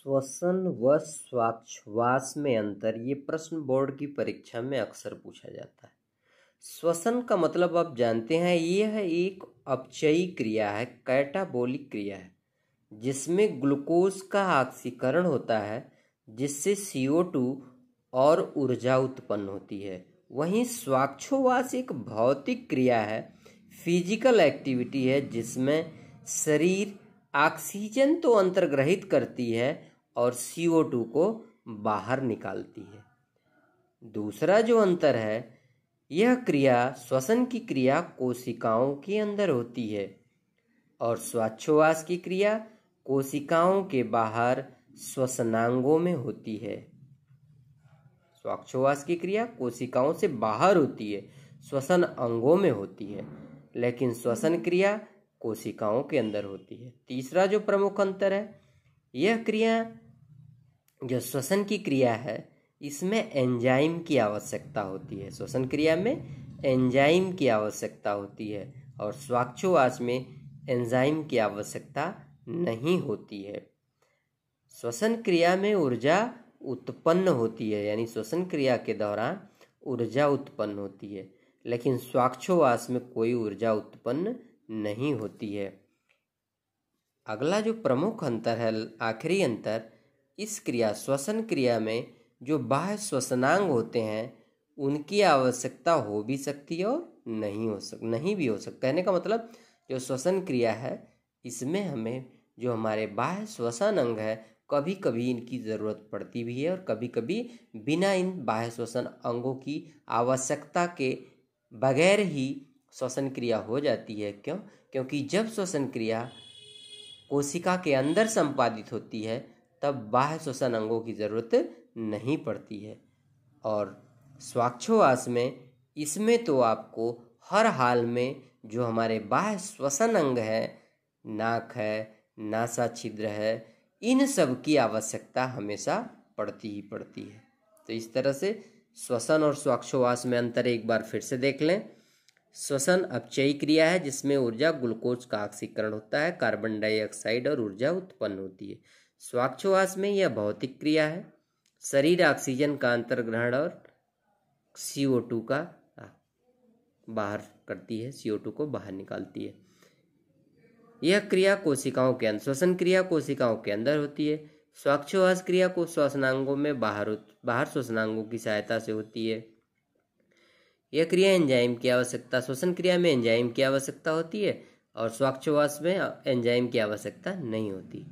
श्वसन व स्वाक्षवास में अंतर ये प्रश्न बोर्ड की परीक्षा में अक्सर पूछा जाता है श्वसन का मतलब आप जानते हैं यह है एक अपचयी क्रिया है कैटाबोलिक क्रिया है जिसमें ग्लूकोज का ऑक्सीकरण होता है जिससे टू और ऊर्जा उत्पन्न होती है वहीं स्वाक्षोवास एक भौतिक क्रिया है फिजिकल एक्टिविटी है जिसमें शरीर ऑक्सीजन तो अंतर्ग्रहित करती है और सी ओ टू को बाहर निकालती है दूसरा जो अंतर है यह क्रिया श्वसन की क्रिया कोशिकाओं के अंदर होती है और स्वाच्छ्वास की क्रिया कोशिकाओं के बाहर श्वसनांगों में होती है स्वाक्षवास की क्रिया कोशिकाओं से बाहर होती है श्वसन अंगों में होती है लेकिन श्वसन क्रिया कोशिकाओं के अंदर होती है तीसरा जो प्रमुख अंतर है यह क्रिया जो श्वसन की क्रिया है इसमें एंजाइम की आवश्यकता होती है श्वसन क्रिया में एंजाइम की आवश्यकता होती है और स्वाक्षोवास में एंजाइम की आवश्यकता नहीं होती है श्वसन क्रिया में ऊर्जा उत्पन्न होती है यानी श्वसन क्रिया के दौरान ऊर्जा उत्पन्न होती है लेकिन स्वाक्षोवास में कोई ऊर्जा उत्पन्न नहीं होती है अगला जो प्रमुख अंतर है आखिरी अंतर इस क्रिया श्वसन क्रिया में जो बाह्य श्वसनांग होते हैं उनकी आवश्यकता हो भी सकती है और नहीं हो सक नहीं भी हो सकता कहने का मतलब जो श्वसन क्रिया है इसमें हमें जो हमारे बाह्य श्वसन अंग है कभी कभी इनकी ज़रूरत पड़ती भी है और कभी कभी बिना इन बाह्य श्वसन अंगों की आवश्यकता के बगैर ही श्वसन क्रिया हो जाती है क्यों क्योंकि जब श्वसन क्रिया कोशिका के अंदर संपादित होती है तब बाह्य श्वसन अंगों की ज़रूरत नहीं पड़ती है और स्वाक्षोवास में इसमें तो आपको हर हाल में जो हमारे बाह्य श्वसन अंग है नाक है नासा छिद्र है इन सब की आवश्यकता हमेशा पड़ती ही पड़ती है तो इस तरह से श्वसन और स्वाक्षोवास में अंतर एक बार फिर से देख लें श्वसन अपचयी क्रिया है जिसमें ऊर्जा ग्लूकोज का ऑक्सीकरण होता है कार्बन डाइऑक्साइड और ऊर्जा उत्पन्न होती है स्वाक्षवास में यह भौतिक क्रिया है शरीर ऑक्सीजन का अंतर्ग्रहण और सीओ टू का बाहर करती है सीओ टू को बाहर निकालती है यह क्रिया कोशिकाओं के अंदर श्वसन क्रिया कोशिकाओं के अंदर होती है स्वाक्षवास क्रिया को श्वसनांगों में बाहर बाहर श्वसनांगों की सहायता से होती है यह क्रिया एंजाइम की आवश्यकता श्वसन क्रिया में एंजाइम की आवश्यकता होती है और स्वाक्षवास में एंजाइम की आवश्यकता नहीं होती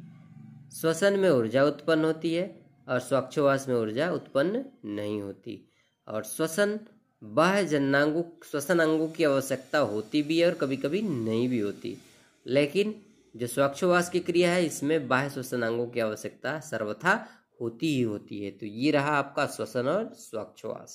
श्वसन में ऊर्जा उत्पन्न होती है और स्वच्छवास में ऊर्जा उत्पन्न नहीं होती और श्वसन बाह्य जन्नांगों श्वसन अंगों की आवश्यकता होती भी है और कभी कभी नहीं भी होती लेकिन जो स्वच्छवास की क्रिया है इसमें बाह्य श्वसन अंगों की आवश्यकता सर्वथा होती ही होती है तो ये रहा आपका श्वसन और स्वच्छवास